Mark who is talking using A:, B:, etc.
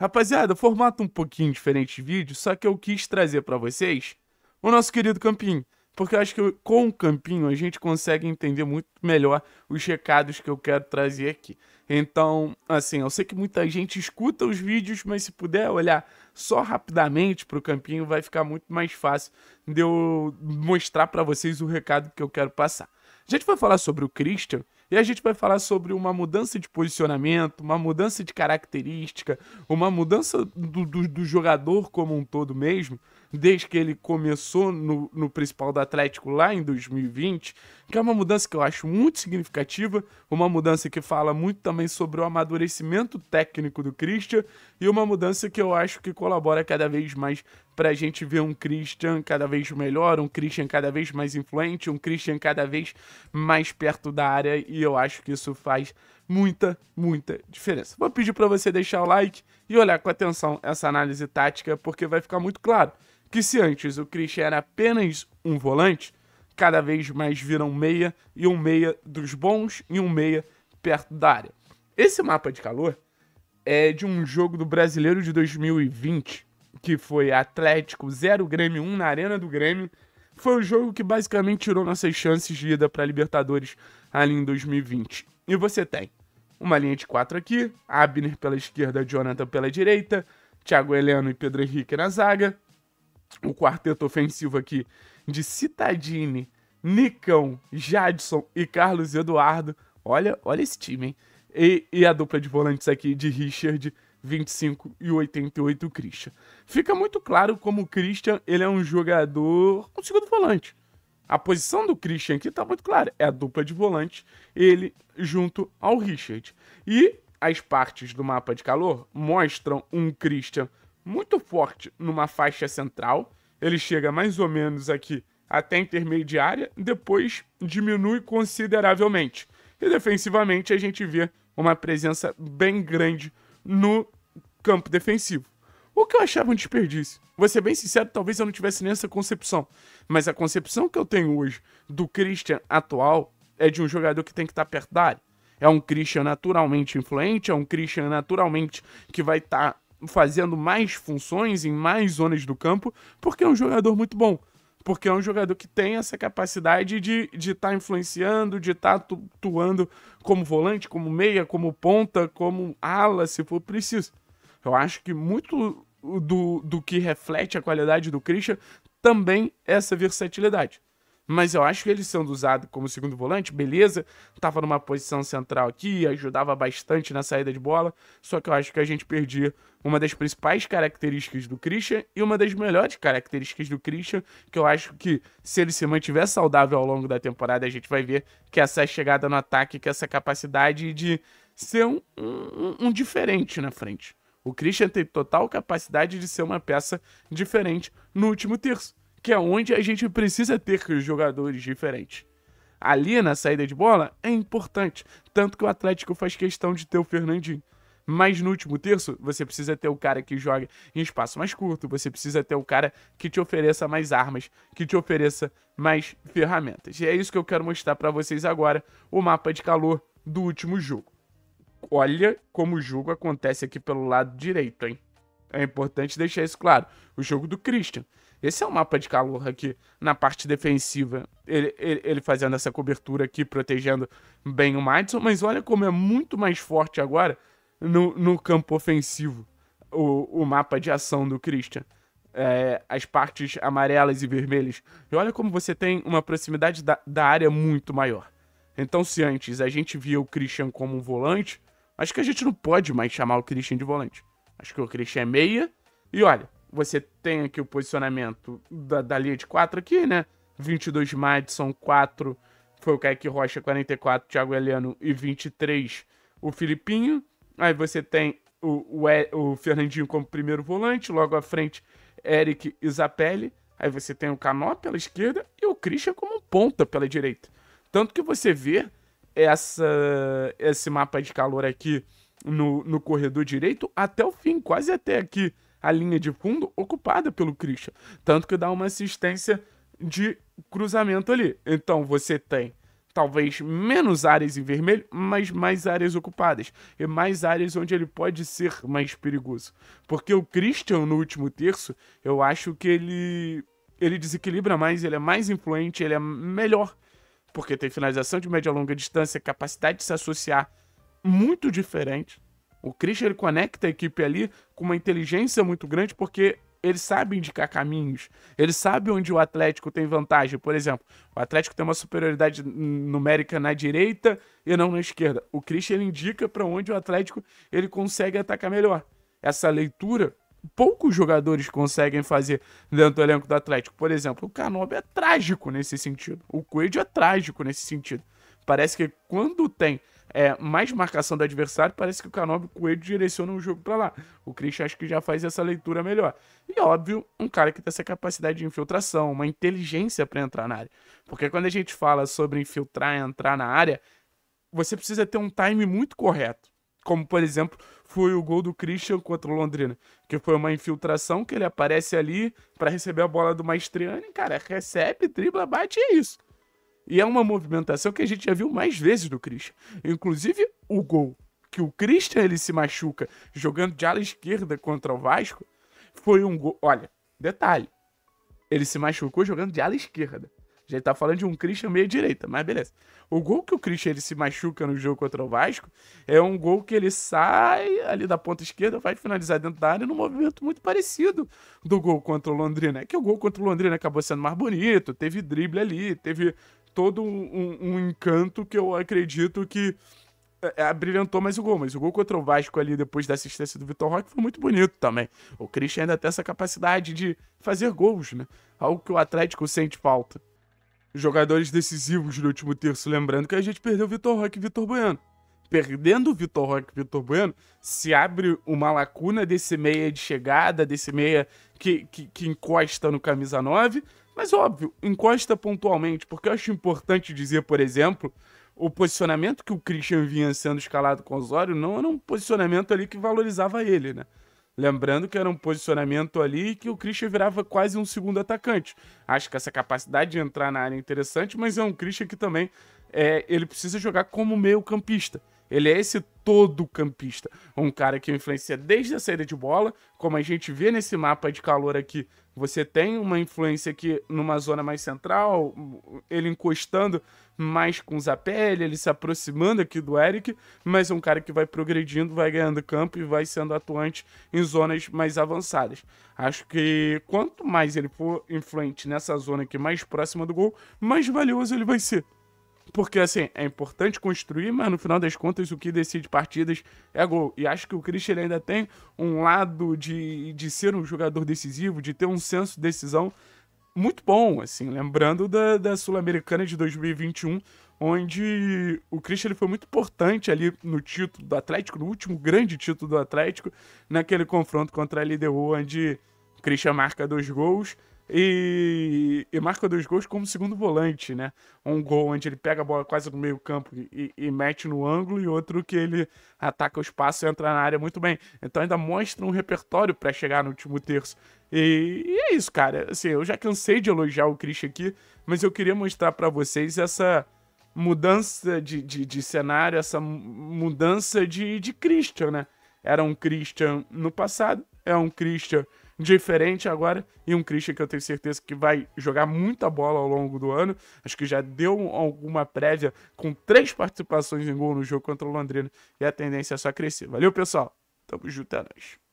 A: Rapaziada, formato um pouquinho diferente de vídeo, só que eu quis trazer para vocês o nosso querido Campinho. Porque eu acho que com o Campinho a gente consegue entender muito melhor os recados que eu quero trazer aqui. Então, assim, eu sei que muita gente escuta os vídeos, mas se puder olhar só rapidamente para o Campinho, vai ficar muito mais fácil de eu mostrar para vocês o recado que eu quero passar. A gente vai falar sobre o Christian, e a gente vai falar sobre uma mudança de posicionamento, uma mudança de característica, uma mudança do, do, do jogador como um todo mesmo, desde que ele começou no, no principal do Atlético lá em 2020, que é uma mudança que eu acho muito significativa, uma mudança que fala muito também sobre o amadurecimento técnico do Christian e uma mudança que eu acho que colabora cada vez mais para a gente ver um Christian cada vez melhor, um Christian cada vez mais influente, um Christian cada vez mais perto da área e eu acho que isso faz muita, muita diferença. Vou pedir para você deixar o like e olhar com atenção essa análise tática, porque vai ficar muito claro que se antes o Christian era apenas um volante, cada vez mais vira um meia e um meia dos bons e um meia perto da área. Esse mapa de calor é de um jogo do Brasileiro de 2020, que foi Atlético 0 Grêmio 1 na Arena do Grêmio. Foi o jogo que basicamente tirou nossas chances de ida para Libertadores ali em 2020. E você tem uma linha de quatro aqui, Abner pela esquerda, Jonathan pela direita, Thiago Heleno e Pedro Henrique na zaga, o quarteto ofensivo aqui de Citadini, Nicão, Jadson e Carlos Eduardo. Olha, olha esse time, hein? E, e a dupla de volantes aqui de Richard, 25 e 88 Christian. Fica muito claro como o Christian ele é um jogador, com segundo volante. A posição do Christian aqui está muito clara. É a dupla de volante, ele junto ao Richard. E as partes do mapa de calor mostram um Christian muito forte numa faixa central. Ele chega mais ou menos aqui até a intermediária, depois diminui consideravelmente. E defensivamente a gente vê uma presença bem grande no campo defensivo. O que eu achava um desperdício. Vou ser bem sincero, talvez eu não tivesse nessa concepção. Mas a concepção que eu tenho hoje do Christian atual é de um jogador que tem que estar tá perto da área. É um Christian naturalmente influente, é um Christian naturalmente que vai estar tá fazendo mais funções em mais zonas do campo, porque é um jogador muito bom. Porque é um jogador que tem essa capacidade de estar de tá influenciando, de estar tá atuando como volante, como meia, como ponta, como ala, se for preciso. Eu acho que muito do, do que reflete a qualidade do Christian, também essa versatilidade. Mas eu acho que ele sendo usado como segundo volante, beleza, tava numa posição central aqui, ajudava bastante na saída de bola, só que eu acho que a gente perdia uma das principais características do Christian e uma das melhores características do Christian, que eu acho que se ele se mantiver saudável ao longo da temporada, a gente vai ver que essa chegada no ataque, que essa capacidade de ser um, um, um diferente na frente. O Christian tem total capacidade de ser uma peça diferente no último terço, que é onde a gente precisa ter jogadores diferentes. Ali na saída de bola é importante, tanto que o Atlético faz questão de ter o Fernandinho. Mas no último terço, você precisa ter o cara que joga em espaço mais curto, você precisa ter o cara que te ofereça mais armas, que te ofereça mais ferramentas. E é isso que eu quero mostrar para vocês agora, o mapa de calor do último jogo olha como o jogo acontece aqui pelo lado direito, hein? É importante deixar isso claro. O jogo do Christian. Esse é o mapa de calor aqui na parte defensiva. Ele, ele, ele, fazendo essa cobertura aqui, protegendo bem o Madison. Mas olha como é muito mais forte agora no, no campo ofensivo o, o mapa de ação do Christian. É, as partes amarelas e vermelhas. E olha como você tem uma proximidade da, da área muito maior. Então, se antes a gente via o Christian como um volante, Acho que a gente não pode mais chamar o Christian de volante. Acho que o Christian é meia. E olha, você tem aqui o posicionamento da, da linha de 4 aqui, né? 22 Madison, 4 foi o Kaique Rocha, 44 Thiago Heleno e 23 o Filipinho. Aí você tem o, o, o Fernandinho como primeiro volante, logo à frente Eric e Zapelli. Aí você tem o Canó pela esquerda e o Christian como ponta pela direita. Tanto que você vê essa, esse mapa de calor aqui no, no corredor direito até o fim, quase até aqui a linha de fundo ocupada pelo Christian. Tanto que dá uma assistência de cruzamento ali. Então você tem talvez menos áreas em vermelho, mas mais áreas ocupadas e mais áreas onde ele pode ser mais perigoso. Porque o Christian no último terço, eu acho que ele ele desequilibra mais, ele é mais influente, ele é melhor porque tem finalização de média e longa distância, capacidade de se associar muito diferente. O Christian ele conecta a equipe ali com uma inteligência muito grande, porque ele sabe indicar caminhos, ele sabe onde o Atlético tem vantagem. Por exemplo, o Atlético tem uma superioridade numérica na direita e não na esquerda. O Christian ele indica para onde o Atlético ele consegue atacar melhor. Essa leitura poucos jogadores conseguem fazer dentro do elenco do Atlético. Por exemplo, o Canobi é trágico nesse sentido. O Coelho é trágico nesse sentido. Parece que quando tem é, mais marcação do adversário, parece que o Canobi e o Coelho direcionam o jogo para lá. O Christian acho que já faz essa leitura melhor. E óbvio, um cara que tem essa capacidade de infiltração, uma inteligência para entrar na área. Porque quando a gente fala sobre infiltrar e entrar na área, você precisa ter um time muito correto. Como, por exemplo, foi o gol do Christian contra o Londrina, que foi uma infiltração que ele aparece ali para receber a bola do Maestriani, cara, recebe, dribla, bate e é isso. E é uma movimentação que a gente já viu mais vezes do Christian. Inclusive, o gol que o Christian ele se machuca jogando de ala esquerda contra o Vasco foi um gol. Olha, detalhe. Ele se machucou jogando de ala esquerda. A gente tá falando de um Christian meio direita, mas beleza. O gol que o Christian ele se machuca no jogo contra o Vasco é um gol que ele sai ali da ponta esquerda, vai finalizar dentro da área num movimento muito parecido do gol contra o Londrina. É que o gol contra o Londrina acabou sendo mais bonito, teve drible ali, teve todo um, um, um encanto que eu acredito que é, é, abrilhantou mais o gol, mas o gol contra o Vasco ali depois da assistência do Vitor Roque foi muito bonito também. O Christian ainda tem essa capacidade de fazer gols, né? Algo que o Atlético sente falta jogadores decisivos no último terço. Lembrando que a gente perdeu Vitor Roque e Vitor Bueno. Perdendo Vitor Roque e Vitor Bueno, se abre uma lacuna desse meia de chegada, desse meia que, que, que encosta no camisa 9. Mas óbvio, encosta pontualmente, porque eu acho importante dizer, por exemplo, o posicionamento que o Christian vinha sendo escalado com o Osório não era um posicionamento ali que valorizava ele, né? Lembrando que era um posicionamento ali que o Christian virava quase um segundo atacante. Acho que essa capacidade de entrar na área é interessante, mas é um Christian que também é, ele precisa jogar como meio campista. Ele é esse todo campista. Um cara que influencia desde a saída de bola, como a gente vê nesse mapa de calor aqui. Você tem uma influência aqui numa zona mais central, ele encostando mais com o Zapelli, ele se aproximando aqui do Eric, mas é um cara que vai progredindo, vai ganhando campo e vai sendo atuante em zonas mais avançadas. Acho que quanto mais ele for influente nessa zona aqui mais próxima do gol, mais valioso ele vai ser. Porque, assim, é importante construir, mas no final das contas o que decide partidas é gol. E acho que o Christian ainda tem um lado de, de ser um jogador decisivo, de ter um senso de decisão muito bom, assim, lembrando da, da Sul-Americana de 2021, onde o Christian ele foi muito importante ali no título do Atlético, no último grande título do Atlético, naquele confronto contra a LDU, onde o Christian marca dois gols e, e marca dois gols como segundo volante, né? Um gol onde ele pega a bola quase no meio campo e, e mete no ângulo, e outro que ele ataca o espaço e entra na área muito bem. Então ainda mostra um repertório para chegar no último terço. E, e, é isso, cara. Assim, eu já cansei de elogiar o Christian aqui, mas eu queria mostrar para vocês essa mudança de, de, de, cenário, essa mudança de, de Christian, né? Era um Christian no passado, é um Christian diferente agora e um Christian que eu tenho certeza que vai jogar muita bola ao longo do ano. Acho que já deu alguma prévia com três participações em gol no jogo contra o Londrina e a tendência é só crescer. Valeu, pessoal. Tamo junto, é nóis.